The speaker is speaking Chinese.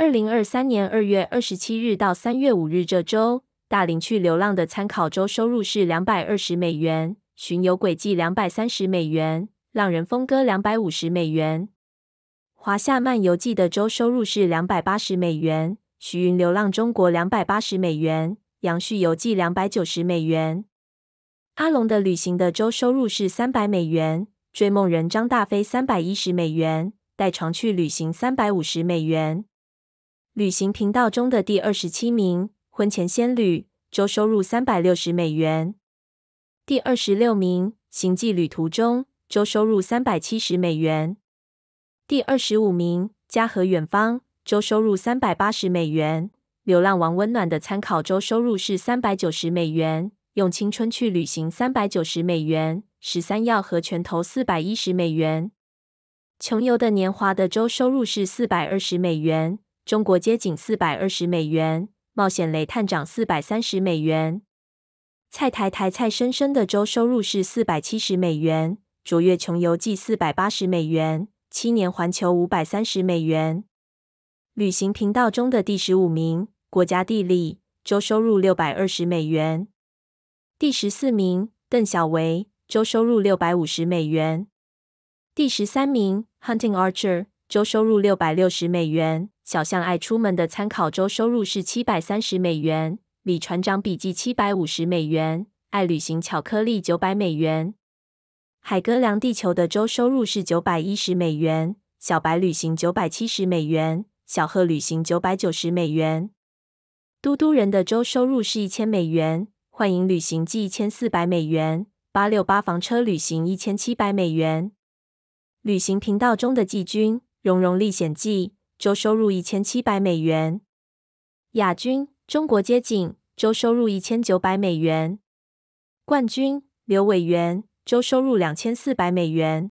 二零二三年二月二十七日到三月五日这周，大林去流浪的参考周收入是两百二十美元，巡游轨迹两百三十美元，浪人风歌两百五十美元。华夏漫游记的周收入是两百八十美元，徐云流浪中国两百八十美元，杨旭游记两百九十美元。阿龙的旅行的周收入是三百美元，追梦人张大飞三百一十美元，带床去旅行三百五十美元。旅行频道中的第二十七名，婚前先旅周收入三百六十美元。第二十六名，行迹旅途中周收入三百七十美元。第二十五名，家和远方周收入三百八十美元。流浪王温暖的参考周收入是三百九十美元。用青春去旅行三百九十美元。十三要和拳头四百一十美元。穷游的年华的周收入是四百二十美元。中国街景四百二十美元，冒险雷探长四百三十美元，蔡台台蔡生生的周收入是四百七十美元，卓越穷游记四百八十美元，七年环球五百三十美元，旅行频道中的第十五名国家地理周收入六百二十美元，第十四名邓小维周收入六百五十美元，第十三名 Hunting Archer 周收入六百六十美元。小象爱出门的参考周收入是七百三十美元，李船长笔记七百五十美元，爱旅行巧克力九百美元，海哥梁地球的周收入是九百一十美元，小白旅行九百七十美元，小鹤旅行九百九十美元，嘟嘟人的周收入是一千美元，幻影旅行记一千四百美元，八六八房车旅行一千七百美元，旅行频道中的季军融融历险记。周收入一千七百美元。亚军中国街景周收入一千九百美元。冠军刘伟元周收入两千四百美元。